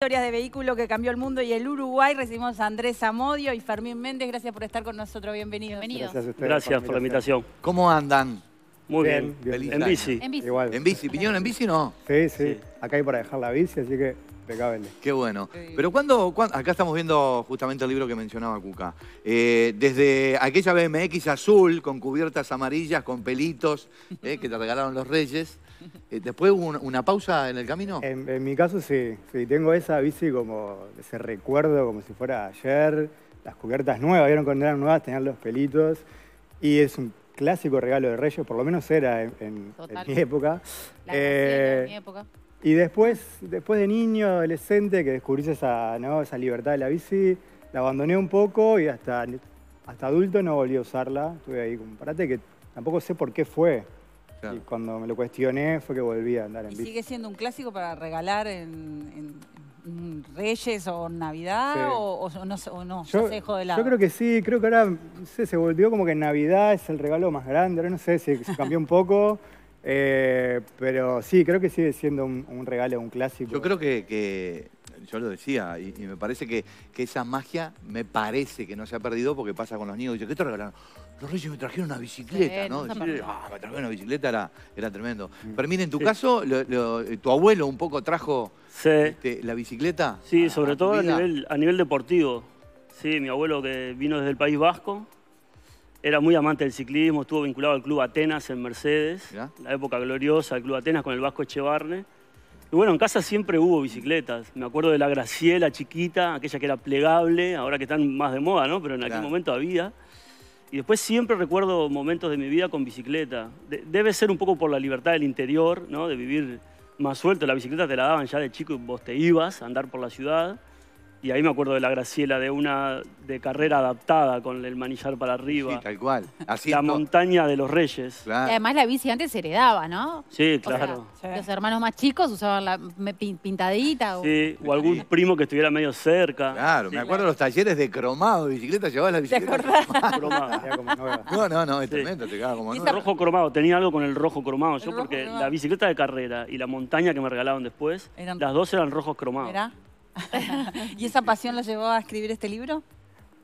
Historias de vehículo que cambió el mundo y el Uruguay. Recibimos a Andrés Amodio y Fermín Méndez. Gracias por estar con nosotros. Bienvenidos. Bienvenidos. Gracias, por la invitación. ¿Cómo andan? Muy bien. en, bici. en bici. En bici. piñón en bici no? Sí, sí, Acá hay para dejar la bici, así que impecable. Qué bueno. Pero cuando, acá estamos viendo justamente el libro que mencionaba Cuca. Eh, desde aquella BMX azul con cubiertas amarillas, con pelitos, eh, que te regalaron los reyes, Eh, ¿Después hubo una, pausa en el camino? En, mi caso sí, sí, tengo esa bici como ese recuerdo como si fuera ayer, las cubiertas nuevas, vieron cuando eran nuevas tenían los pelitos y es un clásico regalo de Reyes, por lo menos era en, mi época. La eh, mi época. Y después, después de niño, adolescente, que descubrí esa, ¿no? esa libertad de la bici, la abandoné un poco y hasta, hasta adulto no volví a usarla. Estuve ahí como, parate que tampoco sé por qué fue. Y cuando me lo cuestioné fue que volví a andar en bici. ¿Sigue siendo un clásico para regalar en, Reyes o Navidad o, no, o no yo, creo que sí, creo que ahora se volvió como que Navidad es el regalo más grande, ahora no sé si se cambió un poco. Eh, pero sí, creo que sigue siendo un, regalo, un clásico. Yo creo que yo lo decía, y, me parece que, esa magia me parece que no se ha perdido porque pasa con los niños. Dice, ¿qué te regalaron? Los reyes me trajeron una bicicleta, ¿no? Ah, me trajeron una bicicleta era, era tremendo. Mm. mire, en tu caso, tu abuelo un poco trajo este, la bicicleta. Sí, sobre todo a, nivel, a nivel deportivo. Sí, mi abuelo que vino desde el País Vasco, era muy amante del ciclismo, estuvo vinculado al Club Atenas en Mercedes, la época gloriosa del Club Atenas con el Vasco Echevarne. Y bueno, en casa siempre hubo bicicletas. Me acuerdo de la Graciela chiquita, aquella que era plegable, ahora que están más de moda, ¿no? Pero en aquel momento había. Y después siempre recuerdo momentos de mi vida con bicicleta. debe ser un poco por la libertad del interior, ¿no? De vivir más suelto. La bicicleta te la daban ya de chico y vos te ibas a andar por la ciudad y ahí me acuerdo de la Graciela, de una de carrera adaptada con el manillar para arriba. Sí, tal cual. la montaña de los reyes. Y además la bici antes se heredaba, ¿no? Sí, claro. Los hermanos más chicos usaban la pintadita. O... Sí, o algún primo que estuviera medio cerca. Claro, me acuerdo de los talleres de cromado de bicicleta, llevabas la bicicleta. no, no, no, es tremendo, te quedaba como Rojo cromado, tenía algo con el rojo cromado yo, porque la bicicleta de carrera y la montaña que me regalaron después, las dos eran rojos cromados. ¿Era? ¿Y esa pasión la llevó a escribir este libro?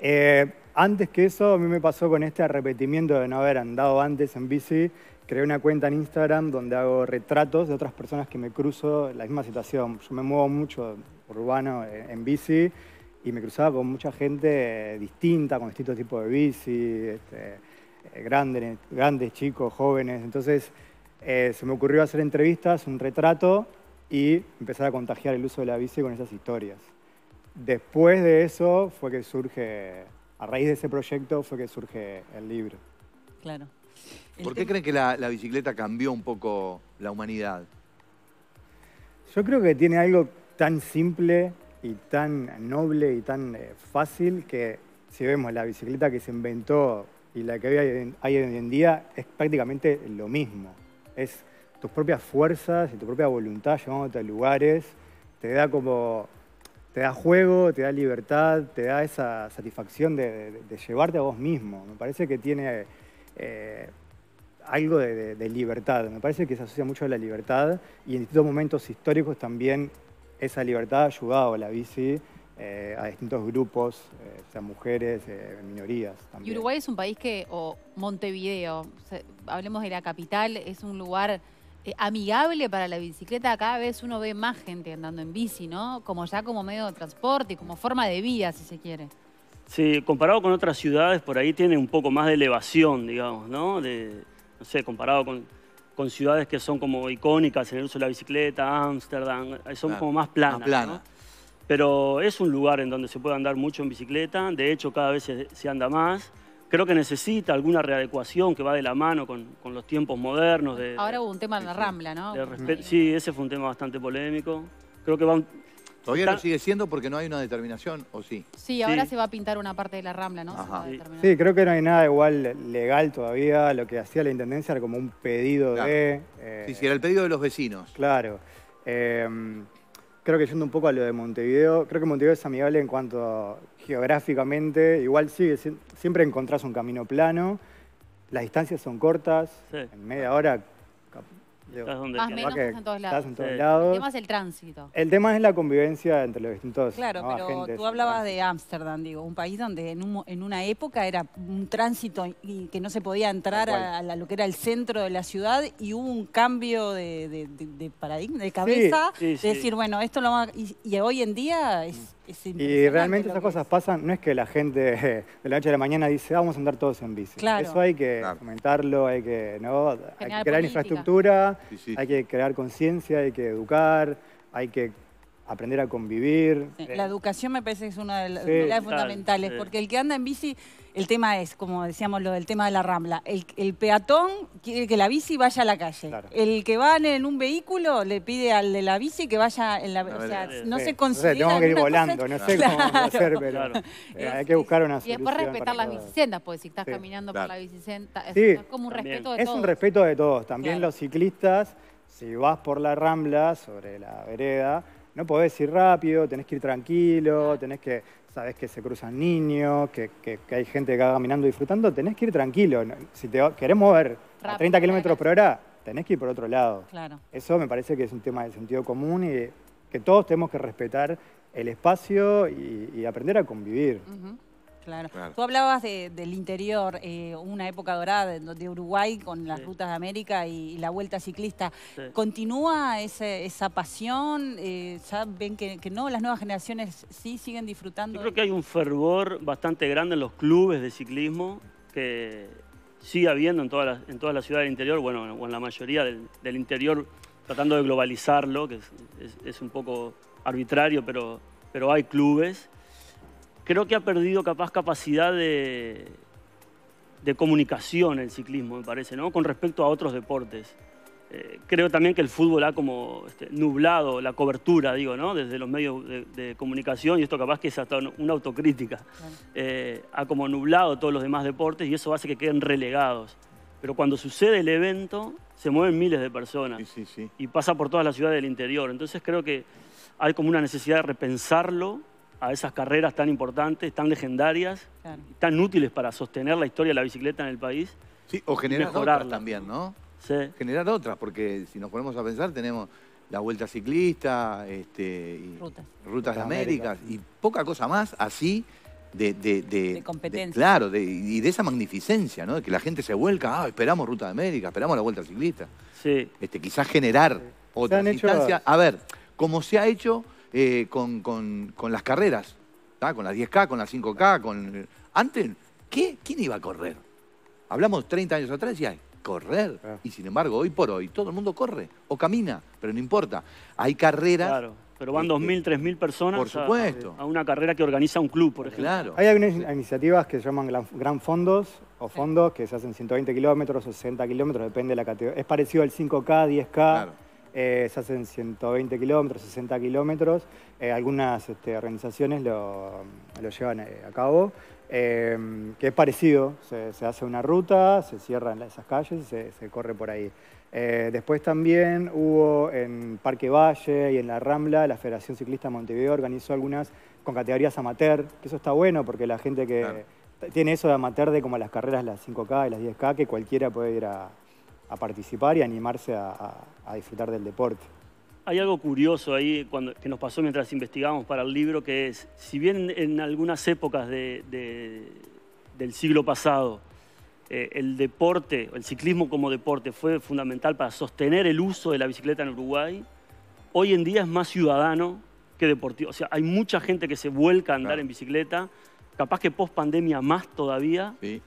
Eh, antes que eso, a mí me pasó con este arrepentimiento de no haber andado antes en bici. Creé una cuenta en Instagram donde hago retratos de otras personas que me cruzo en la misma situación. Yo me muevo mucho urbano eh, en bici y me cruzaba con mucha gente eh, distinta, con distintos tipos de bici, este, grandes, grandes, chicos, jóvenes. Entonces se me ocurrió hacer entrevistas, un retrato y empezar a contagiar el uso de la bici con esas historias. Después de eso fue que surge, a raíz de ese proyecto fue que surge el libro. Claro. ¿Por qué creen que la, la bicicleta cambió un poco la humanidad? Yo creo que tiene algo tan simple y tan noble y tan eh, fácil que si vemos la bicicleta que se inventó y la que hay hoy en día es prácticamente lo mismo. Es tus propias fuerzas y tu propia voluntad llevándote a lugares, te da como, te da juego, te da libertad, te da esa satisfacción de, llevarte a vos mismo. Me parece que tiene eh, algo de, libertad, me parece que se asocia mucho a la libertad y en distintos momentos históricos también esa libertad ha ayudado a la bici. Eh, a distintos grupos, eh, a mujeres, minorías. Y Uruguay es un país que, o Montevideo, hablemos de la capital, es un lugar eh, amigable para la bicicleta. Cada vez uno ve más gente andando en bici, ¿no? Como ya como medio de transporte y como forma de vía, si se quiere. Sí, comparado con otras ciudades, por ahí tiene un poco más de elevación, digamos, ¿no? no sé, comparado con, ciudades que son como icónicas en el uso de la bicicleta, Ámsterdam, son como más planas. Pero es un lugar en donde se puede andar mucho en bicicleta, de hecho cada vez se anda más creo que necesita alguna readecuación que va de la mano con, los tiempos modernos. Ahora hubo un tema de la Rambla, ¿no? sí, ese fue un tema bastante polémico. Creo que va Todavía lo sigue siendo porque no hay una determinación, ¿o sí? Sí, ahora se va a pintar una parte de la Rambla, ¿no? Sí, creo que no hay nada igual legal todavía. Lo que hacía la Intendencia era como un pedido de... sí, eh, sí, era el pedido de los vecinos. Claro. Eh, creo que yendo un poco a lo de Montevideo, creo que Montevideo es amigable en cuanto geográficamente, igual sigue, siempre encontrás un camino plano, las distancias son cortas, en media hora... estás más menos estás en todos lados. El tema es el tránsito. El tema es la convivencia entre los distintos Claro, pero tú hablabas de Ámsterdam, digo, un país donde en, una época era un tránsito y que no se podía entrar a, lo que era el centro de la ciudad y hubo un cambio de, paradigma, de cabeza, de decir, bueno, esto lo vamos a... y hoy en día es y realmente esas cosas pasan, no es que la gente de la noche a la mañana dice, ah, vamos a andar todos en bici. Eso hay que comentarlo, fomentarlo, hay que, ¿no? hay que crear infraestructura, hay que crear conciencia, hay que educar, hay que aprender a convivir. la educación me parece que es una de las fundamentales, porque el que anda en bici, el tema es, como decíamos lo del tema de la rambla, el, peatón quiere que la bici vaya a la calle. El que va en un vehículo le pide al de la bici que vaya en la... o sea, no se considera... tengo que volando, no sé cómo hacer, pero eh, hay que buscar una solución. Y después respetar las bicicendas, porque si estás caminando por la bicicenda, es como un respeto de todos. Es un respeto de todos, también los ciclistas, si vas por la rambla, sobre la vereda, no podés ir rápido, tenés que ir tranquilo, tenés que, sabes que se cruzan niños, que, hay gente que va caminando disfrutando, tenés que ir tranquilo. Si te querés mover a 30 kilómetros por hora, tenés que ir por otro lado. Eso me parece que es un tema de sentido común y que todos tenemos que respetar el espacio y, aprender a convivir. Tú hablabas del interior, eh, una época dorada de, Uruguay con las rutas de América y, la vuelta ciclista. ¿Continúa esa pasión? Eh, ¿Ya ven que, no? ¿Las nuevas generaciones sí siguen disfrutando? Yo creo que hay un fervor bastante grande en los clubes de ciclismo que sigue habiendo en todas las toda la ciudades del interior, bueno, o en la mayoría del, interior, tratando de globalizarlo, que es, es un poco arbitrario, pero, pero hay clubes creo que ha perdido capaz capacidad de, de comunicación el ciclismo, me parece, ¿no? Con respecto a otros deportes. Eh, creo también que el fútbol ha como este, nublado la cobertura, digo, ¿no? Desde los medios de, comunicación, y esto capaz que es hasta una autocrítica. Eh, ha como nublado todos los demás deportes y eso hace que queden relegados. Pero cuando sucede el evento, se mueven miles de personas. Y pasa por todas las ciudades del interior. Entonces creo que hay como una necesidad de repensarlo a esas carreras tan importantes, tan legendarias, tan útiles para sostener la historia de la bicicleta en el país. Sí, o generar otras también, ¿no? Sí. Generar otras, porque si nos ponemos a pensar, tenemos la Vuelta Ciclista, este, Rutas. de América, y poca cosa más así de... De, competencia. claro, y de esa magnificencia, ¿no? Que la gente se vuelca, ah, esperamos Ruta de América, esperamos la Vuelta Ciclista. Sí. Este, quizás generar otras instancias. A ver, ¿cómo se ha hecho eh, con, las carreras, con las 10K, con las 5K, con... Antes, ¿qué? ¿quién iba a correr? Hablamos 30 años atrás y hay correr. Ah. Y sin embargo, hoy por hoy, todo el mundo corre o camina, pero no importa. Hay carreras... Claro. Pero van 2.000, 3.000 este, personas por supuesto. A, una carrera que organiza un club, por ejemplo. Claro. Hay algunas iniciativas que se llaman gran, fondos o fondos que se hacen 120 kilómetros 60 kilómetros, depende de la categoría. Es parecido al 5K, 10K. Claro. Eh, se hacen 120 kilómetros, 60 kilómetros. Eh, algunas este, organizaciones lo, llevan eh, a cabo, que es parecido. Se, hace una ruta, se cierran esas calles y se, corre por ahí. después también hubo en Parque Valle y en la Rambla, la Federación Ciclista Montevideo organizó algunas con categorías amateur, que eso está bueno porque la gente que tiene eso de amateur de como las carreras, las 5K y las 10K, que cualquiera puede ir a, a participar y animarse a, disfrutar del deporte. Hay algo curioso ahí que nos pasó mientras investigamos para el libro, que es, si bien en algunas épocas del siglo pasado eh, el deporte, el ciclismo como deporte fue fundamental para sostener el uso de la bicicleta en Uruguay, hoy en día es más ciudadano que deportivo. O sea, hay mucha gente que se vuelca a andar en bicicleta, capaz que post pandemia más todavía. Sí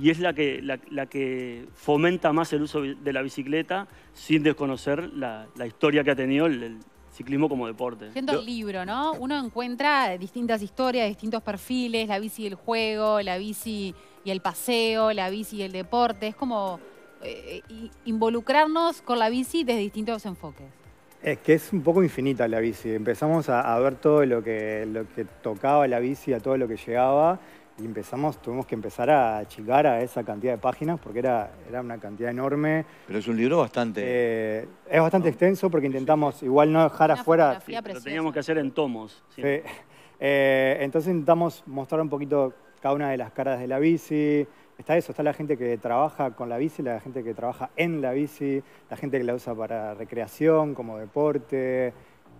y es la que, la, que fomenta más el uso de la bicicleta sin desconocer la, historia que ha tenido el, ciclismo como deporte. Siento el libro, ¿no? Uno encuentra distintas historias, distintos perfiles, la bici y el juego, la bici y el paseo, la bici y el deporte. Es como eh, eh, involucrarnos con la bici desde distintos enfoques. Es que es un poco infinita la bici. Empezamos a, ver todo lo que, lo que tocaba la bici, a todo lo que llegaba y empezamos, tuvimos que empezar a achicar a esa cantidad de páginas porque era, era una cantidad enorme. Pero es un libro bastante... Eh, es bastante extenso porque intentamos igual no dejar afuera... lo teníamos que hacer en tomos. Eh, entonces intentamos mostrar un poquito cada una de las caras de la bici. Está eso, está la gente que trabaja con la bici, la gente que trabaja en la bici, la gente que la usa para recreación, como deporte,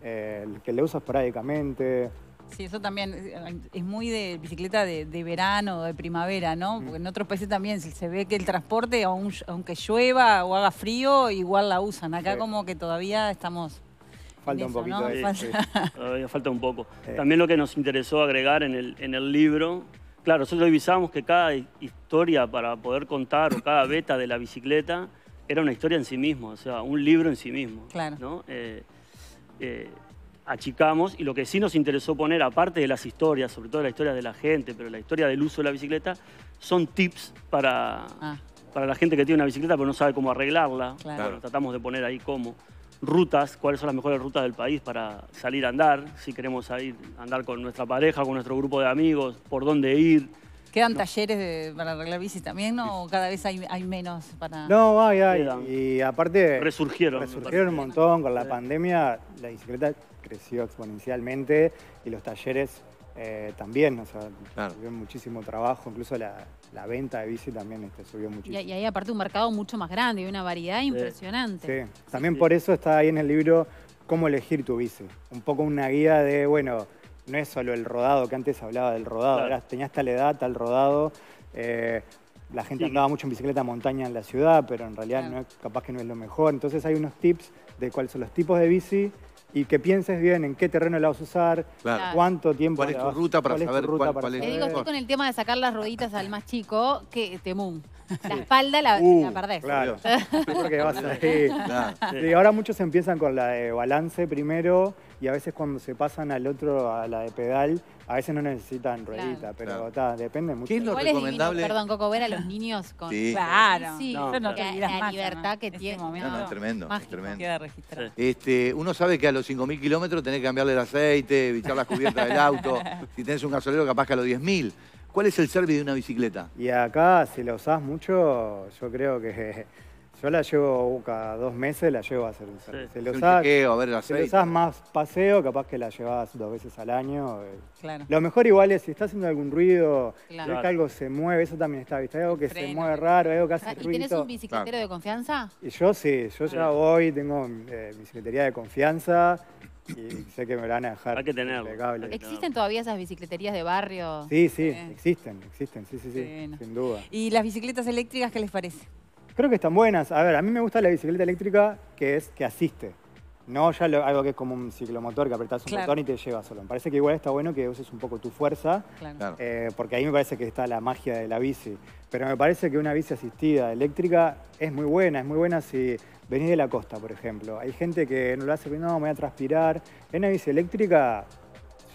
eh, que la usa esporádicamente. Sí, eso también eh, es muy de bicicleta de, verano, de primavera, ¿no? Mm. Porque en otros países también se ve que el transporte, aunque llueva o haga frío, igual la usan. Acá como que todavía estamos... Falta un poquito ahí, todavía falta un poco. Eh. También lo que nos interesó agregar en el, en el libro, claro, nosotros avisamos que cada historia para poder contar o cada beta de la bicicleta era una historia en sí mismo, o sea, un libro en sí mismo. Claro. Eh, achicamos y lo que sí nos interesó poner, aparte de las historias, sobre todo la historia de la gente, pero la historia del uso de la bicicleta, son tips para, ah. para la gente que tiene una bicicleta pero no sabe cómo arreglarla. tratamos de poner ahí cómo. Rutas, cuáles son las mejores rutas del país para salir a andar, si queremos salir, andar con nuestra pareja, con nuestro grupo de amigos, por dónde ir. ¿Quedan talleres para arreglar bici también ¿no? o cada vez hay, menos para...? No, hay, hay. Y aparte... Resurgieron. Resurgieron un montón. Con la pandemia la bicicleta creció exponencialmente y los talleres eh, también, o sea, subió muchísimo trabajo, incluso la, venta de bici también este, subió muchísimo. Y, y, hay aparte un mercado mucho más grande y una variedad impresionante. Sí, también por eso está ahí en el libro Cómo elegir tu bici, un poco una guía de, bueno, no es solo el rodado, que antes hablaba del rodado, tenías tal edad, tal rodado. Eh, la gente andaba mucho en bicicleta montaña en la ciudad, pero en realidad no es, capaz que no es lo mejor. Entonces hay unos tips de cuáles son los tipos de bici y que pienses bien en qué terreno la vas a usar, cuánto tiempo. ¿Cuál es tu ruta para saber cuál, es? Te digo, estoy con el tema de sacar las roditas al más chico, que temún. La espalda la, la uh, perdés. Claro. y que vas ahí. ahora muchos empiezan con la de balance primero y a veces cuando se pasan al otro, a la de pedal, a veces no necesitan ruedita, pero depende mucho. ¿Qué es lo es recomendable? perdón, Coco, ver a los niños con Sí. Claro. Sí, la, libertad que tienen. es tremendo, es tremendo. Este, uno sabe que a los 5.000 kilómetros tenés que cambiarle el aceite, bichar las cubiertas del auto. Si tenés un gasolero, capaz que a los 10.000. ¿Cuál es el service de una bicicleta? Y acá, si la usás mucho, yo creo que... Yo la llevo cada dos meses, la llevo a hacer un servicio. Si Se lo usás, más paseo, capaz que la llevas dos veces al año. Eh. Claro. Lo mejor igual es si está haciendo algún ruido, ves que algo se mueve, eso también está, ¿viste? Hay algo que se mueve raro, algo que hace ah, ¿Y ruido. ¿Y tienes un bicicletero de confianza? Y yo sí, yo ya voy, tengo mi eh, bicicletería de confianza, y sé que me van a dejar. Hay que tenerlo. ¿Existen todavía esas bicicleterías de barrio? Sí, sí, existen, existen, sí, sí, sí, sin duda. ¿Y las bicicletas eléctricas qué les parece? Creo que están buenas. A ver, a mí me gusta la bicicleta eléctrica que es que asiste. No ya algo que es como un ciclomotor, que apretás un botón y te lleva solo. Me parece que igual está bueno que uses un poco tu fuerza, eh, porque ahí me parece que está la magia de la bici. Pero me parece que una bici asistida eléctrica es muy buena, es muy buena si venís de la costa, por ejemplo. Hay gente que no lo hace, no, me voy a transpirar. En una bici eléctrica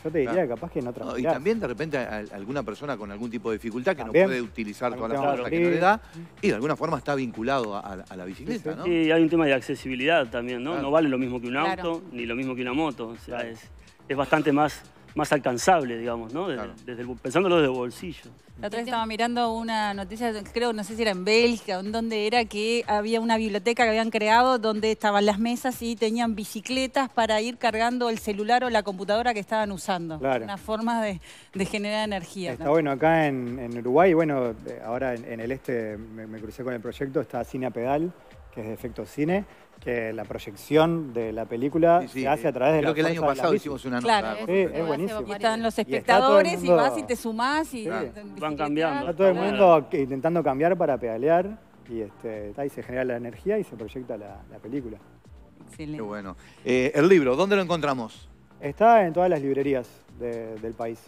yo te diría capaz que no Y también de repente alguna persona con algún tipo de dificultad que no puede utilizar todas las fuerza que no le da y de alguna forma está vinculado a, la bicicleta, sí, ¿no? Y hay un tema de accesibilidad también, ¿no? No vale lo mismo que un auto ni lo mismo que una moto. O sea, es, es bastante más más alcanzable, digamos, ¿no? Desde, pensándolo desde el bolsillo. La otra vez estaba mirando una noticia, creo, no sé si era en Bélgica, donde era que había una biblioteca que habían creado donde estaban las mesas y tenían bicicletas para ir cargando el celular o la computadora que estaban usando. Claro. Una forma de, generar energía. Está bueno, acá en, Uruguay, bueno, eh, ahora en, el este me, crucé con el proyecto, está Cina Pedal, que es de efecto cine, que la proyección de la película se hace a través de la Creo que el año pasado hicimos una nota. Claro, sí, es, buenísimo. están los espectadores y, más y, vas y te sumás y van cambiando. Está todo el mundo intentando cambiar para pedalear y este, ahí se genera la energía y se proyecta la, película. Excelente. Qué bueno. Eh, el libro, ¿dónde lo encontramos? Está en todas las librerías del país.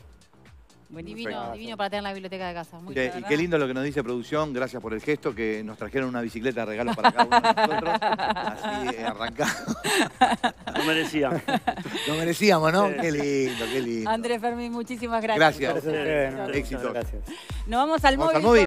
Bueno, Divino, para tener la biblioteca de casa. Muy y qué lindo lo que nos dice producción, gracias por el gesto, que nos trajeron una bicicleta de regalo para cada uno de nosotros. Así eh, arrancamos. Lo merecíamos. Lo merecíamos, ¿no? Qué lindo, qué lindo. Andrés Fermín, muchísimas gracias. Gracias. gracias. Éxito. Gracias. Nos vamos Al móvil.